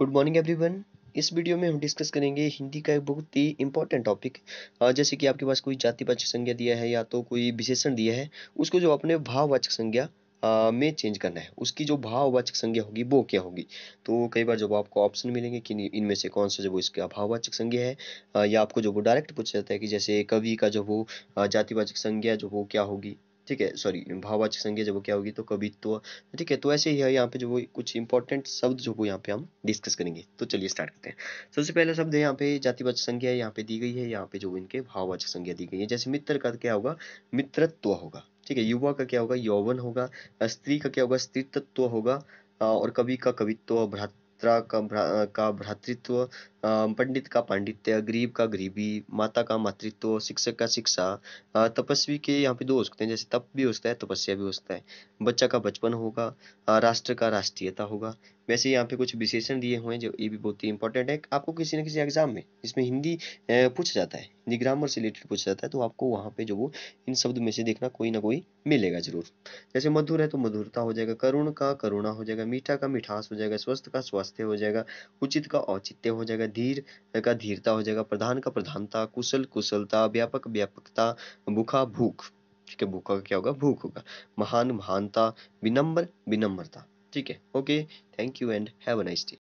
good morning everyone इस video में हम डिस्कस करेंगे हिंदी का एक बहुत ही इंपॉर्टेंट टॉपिक जैसे कि आपके पास कोई जातिवाचक संज्ञा दिया है या तो कोई विशेषण दिया है उसको जो आपने भाववाचक संज्ञा में चेंज करना है उसकी जो भाववाचक संज्ञा होगी वो क्या होगी तो कई बार जब आपको ऑप्शन मिलेंगे कि इनमें से कौन सा जो वो इसका भाववाचक संज्ञा है या आपको जो वो डायरेक्ट पूछा जाता है कि जैसे कवि का जो वो जातिवाचक संज्ञा जो वो क्या होगी ठीक है सॉरी भाववाचक संज्ञा जब वो क्या होगी तो कवित्व ठीक है तो ऐसे ही है यहाँ पे जो वो कुछ इंपॉर्टेंट शब्द जो वो यहाँ पे हम डिस्कस करेंगे तो चलिए स्टार्ट करते हैं सबसे पहला शब्द है यहाँ पे जातिवाचक संज्ञा यहाँ पे दी गई है यहाँ पे जो इनके भाववाचक संज्ञा दी गई है जैसे मित्र का क्या होगा मित्रत्व होगा ठीक है युवा का क्या होगा यौवन होगा स्त्री का क्या होगा स्त्रीतत्व होगा और कवि का कवित्व भ्रात भ्राता का भ्रा का भ्रातृत्व पंडित का पांडित्य गरीब का गरीबी माता का मातृत्व शिक्षक का शिक्षा तपस्वी के यहाँ पे दो हो सकते हैं जैसे तप भी हो सकता है तपस्या भी हो सकता है बच्चा का बचपन होगा राष्ट्र का राष्ट्रीयता होगा वैसे यहाँ पे कुछ विशेषण दिए हुए हैं जो ये भी बहुत ही इंपॉर्टेंट है आपको किसी न किसी एग्जाम में जिसमें हिंदी पूछा जाता है हिंदी ग्रामर से रिलेटेड पूछा जाता है तो आपको वहाँ पे जो वो इन शब्द में से देखना कोई ना कोई मिलेगा जरूर जैसे मधुर है तो मधुरता हो जाएगा करुण का करुणा हो जाएगा मीठा का मिठास हो जाएगा स्वस्थ का स्वास्थ्य हो जाएगा उचित का औचित्य हो जाएगा धीर का धीरता हो जाएगा प्रधान का प्रधानता कुशल कुशलता व्यापक व्यापकता भूखा भूख ठीक है भूखा का क्या होगा भूख होगा महान महानता विनम्र विनम्रता ठीक है okay thank you and have a nice day